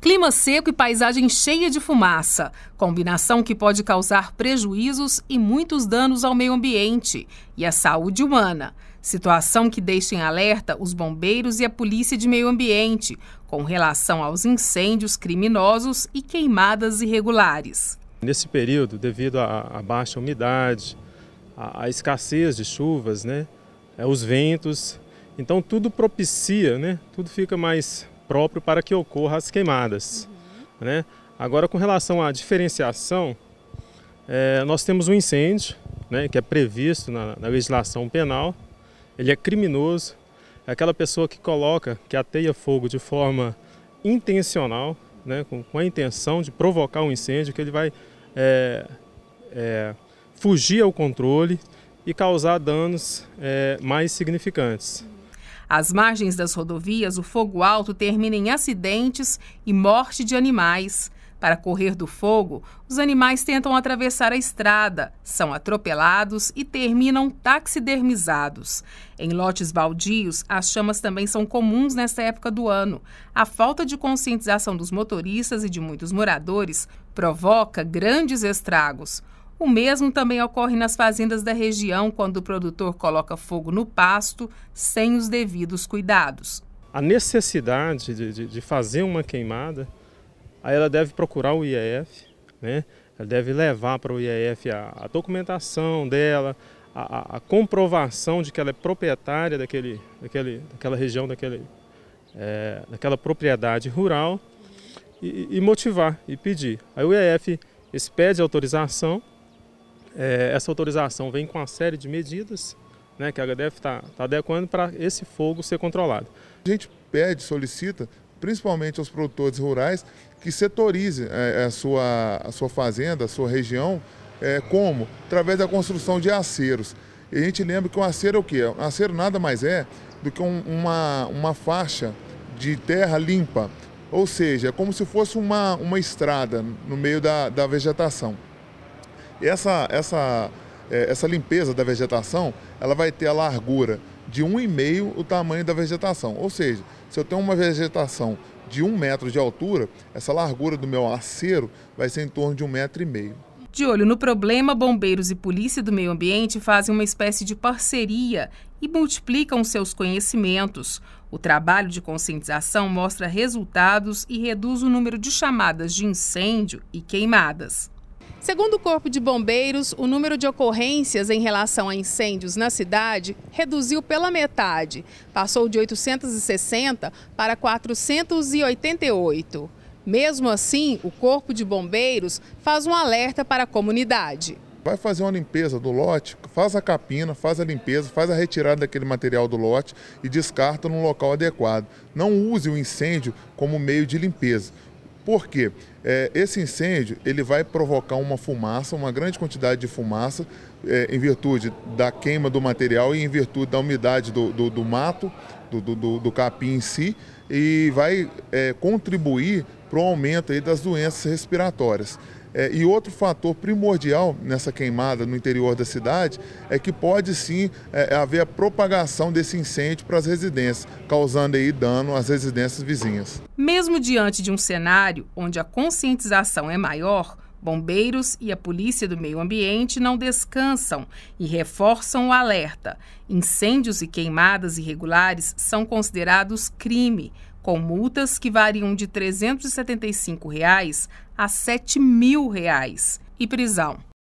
Clima seco e paisagem cheia de fumaça, combinação que pode causar prejuízos e muitos danos ao meio ambiente e à saúde humana. Situação que deixa em alerta os bombeiros e a polícia de meio ambiente com relação aos incêndios criminosos e queimadas irregulares. Nesse período, devido à baixa umidade, à escassez de chuvas, né, é, os ventos, então tudo propicia, né, tudo fica mais próprio para que ocorra as queimadas. Uhum. Né? Agora, com relação à diferenciação, é, nós temos um incêndio, né, que é previsto na, na legislação penal, ele é criminoso, é aquela pessoa que coloca, que ateia fogo de forma intencional, né, com, com, a intenção de provocar um incêndio, que ele vai é, é, fugir ao controle e causar danos é, mais significantes. Às margens das rodovias, o fogo alto termina em acidentes e morte de animais. Para correr do fogo, os animais tentam atravessar a estrada, são atropelados e terminam taxidermizados. Em lotes baldios, as chamas também são comuns nesta época do ano. A falta de conscientização dos motoristas e de muitos moradores provoca grandes estragos. O mesmo também ocorre nas fazendas da região quando o produtor coloca fogo no pasto sem os devidos cuidados. A necessidade de, de, de fazer uma queimada, aí ela deve procurar o IEF, né? ela deve levar para o IEF a, a documentação dela, a, a, comprovação de que ela é proprietária daquele, daquele, daquela região, daquele, é, daquela propriedade rural e, e, motivar e pedir. Aí o IEF expede autorização é, essa autorização vem com uma série de medidas né, que a HDF está tá adequando para esse fogo ser controlado. A gente pede, solicita, principalmente aos produtores rurais, que setorize é, é, a, sua, a sua fazenda, a sua região, é, como? Através da construção de aceros. E a gente lembra que o acero é o quê? O acero nada mais é do que um, uma, uma faixa de terra limpa, ou seja, é como se fosse uma, uma estrada no meio da, da vegetação. E essa, essa, é, essa limpeza da vegetação, ela vai ter a largura de 1,5 o tamanho da vegetação. Ou seja, se eu tenho uma vegetação de 1 metro de altura, essa largura do meu acero vai ser em torno de 1,5 metro. E meio. De olho no problema, bombeiros e polícia do meio ambiente fazem uma espécie de parceria e multiplicam seus conhecimentos. O trabalho de conscientização mostra resultados e reduz o número de chamadas de incêndio e queimadas. Segundo o Corpo de Bombeiros, o número de ocorrências em relação a incêndios na cidade reduziu pela metade, passou de 860 para 488. Mesmo assim, o Corpo de Bombeiros faz um alerta para a comunidade. Vai fazer uma limpeza do lote, faz a capina, faz a limpeza, faz a retirada daquele material do lote e descarta num local adequado. Não use o incêndio como meio de limpeza. Por quê? É, esse incêndio ele vai provocar uma fumaça, uma grande quantidade de fumaça, é, em virtude da queima do material e em virtude da umidade do, do, do mato, do, do, do, capim em si, e vai é, contribuir para o aumento aí das doenças respiratórias. É, e outro fator primordial nessa queimada no interior da cidade é que pode sim é, haver a propagação desse incêndio para as residências, causando aí dano às residências vizinhas. Mesmo diante de um cenário onde a conscientização é maior, bombeiros e a polícia do meio ambiente não descansam e reforçam o alerta. Incêndios e queimadas irregulares são considerados crime com multas que variam de R$ 375 reais a R$ 7 mil reais, e prisão.